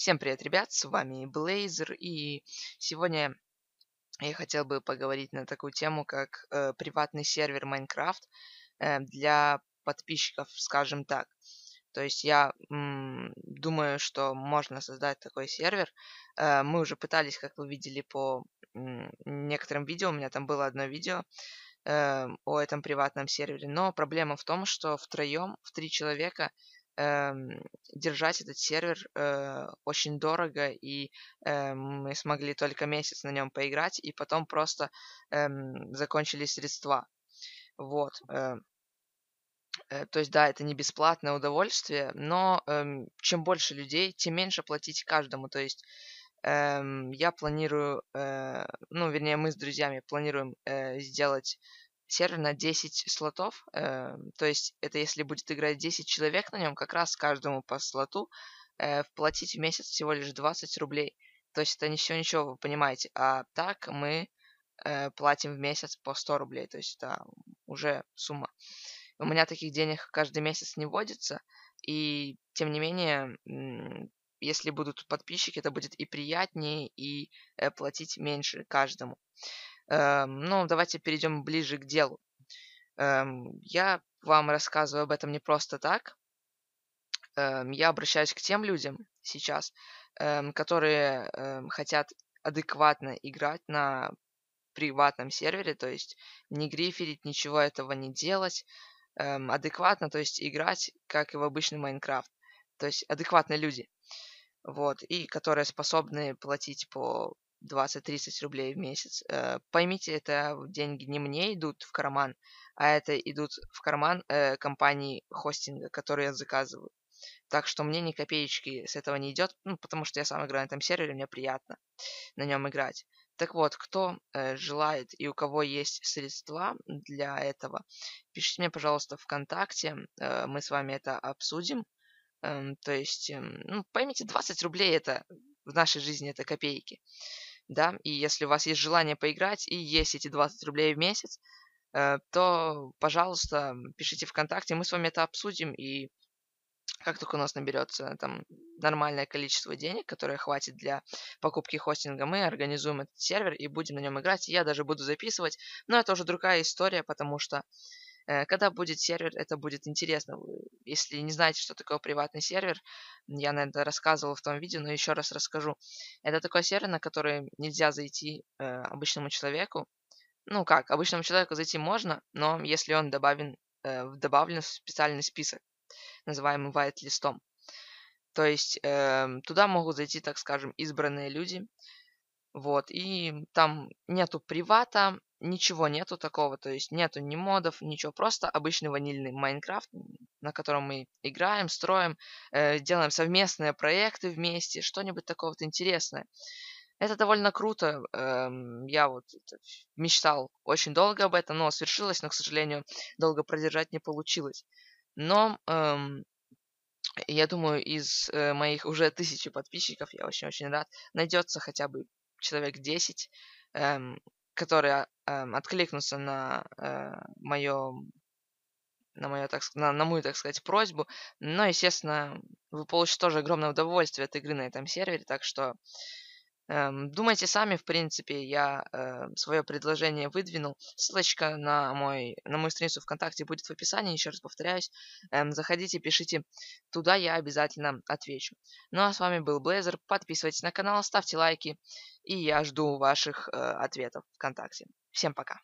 Всем привет, ребят, с вами Блейзер, и сегодня я хотел бы поговорить на такую тему, как э, приватный сервер Майнкрафт э, для подписчиков, скажем так. То есть я м, думаю, что можно создать такой сервер. Э, мы уже пытались, как вы видели по м, некоторым видео, у меня там было одно видео э, о этом приватном сервере, но проблема в том, что втроем, в три человека Эм, держать этот сервер э, очень дорого, и э, мы смогли только месяц на нем поиграть, и потом просто э, эм, закончились средства. Вот. Э, э, то есть, да, это не бесплатное удовольствие, но э, чем больше людей, тем меньше платить каждому. То есть, э, я планирую, э, ну, вернее, мы с друзьями планируем э, сделать сервер на 10 слотов. Э, то есть это если будет играть 10 человек на нем, как раз каждому по слоту э, вплатить в месяц всего лишь 20 рублей. То есть это не все ничего, вы понимаете. А так мы э, платим в месяц по 100 рублей. То есть это уже сумма. У меня таких денег каждый месяц не вводится. И тем не менее, если будут подписчики, это будет и приятнее, и э, платить меньше каждому. Эм, ну, давайте перейдем ближе к делу. Эм, я вам рассказываю об этом не просто так. Эм, я обращаюсь к тем людям сейчас, которые хотят адекватно играть на приватном сервере, то есть не гриферить, ничего этого не делать, адекватно, то есть играть, как и в обычный Майнкрафт. То есть адекватные люди. Вот, и которые способны платить по 20-30 рублей в месяц. Э, поймите, это деньги не мне идут в карман, а это идут в карман э, компании хостинга, которые я заказываю. Так что мне ни копеечки с этого не идет, ну, потому что я сам играю на этом сервере, мне приятно на нем играть. Так вот, кто э, желает и у кого есть средства для этого, пишите мне, пожалуйста, ВКонтакте, э, мы с вами это обсудим. Э, то есть, э, ну, поймите, 20 рублей это в нашей жизни это копейки да, и если у вас есть желание поиграть и есть эти 20 рублей в месяц, э, то, пожалуйста, пишите ВКонтакте, мы с вами это обсудим, и как только у нас наберется там нормальное количество денег, которое хватит для покупки хостинга, мы организуем этот сервер и будем на нем играть. И я даже буду записывать, но это уже другая история, потому что Э, когда будет сервер, это будет интересно. Если не знаете, что такое приватный сервер, я, наверное, рассказывал в том видео, но еще раз расскажу. Это такой сервер, на который нельзя зайти э, обычному человеку. Ну как, обычному человеку зайти можно, но если он добавен э, добавлен в специальный список, называемый white-листом. То есть э, туда могут зайти, так скажем, избранные люди. Вот, и там нету привата, ничего нету такого, то есть нету ни модов, ничего, просто обычный ванильный Майнкрафт, на котором мы играем, строим, э, делаем совместные проекты вместе, что-нибудь такое вот интересное. Это довольно круто, э, я вот мечтал очень долго об этом, но свершилось, но, к сожалению, долго продержать не получилось. Но э, я думаю, из э, моих уже тысячи подписчиков, я очень-очень рад, найдется хотя бы человек 10, эм, которые э, откликнуться на э, мое на мою, так, на, на мою, так сказать, просьбу. Но, естественно, вы получите тоже огромное удовольствие от игры на этом сервере, так что Эм, думайте сами, в принципе, я э, свое предложение выдвинул. Ссылочка на, мой, на мою страницу ВКонтакте будет в описании, еще раз повторяюсь. Эм, заходите, пишите туда, я обязательно отвечу. Ну а с вами был Блейзер. Подписывайтесь на канал, ставьте лайки, и я жду ваших э, ответов ВКонтакте. Всем пока!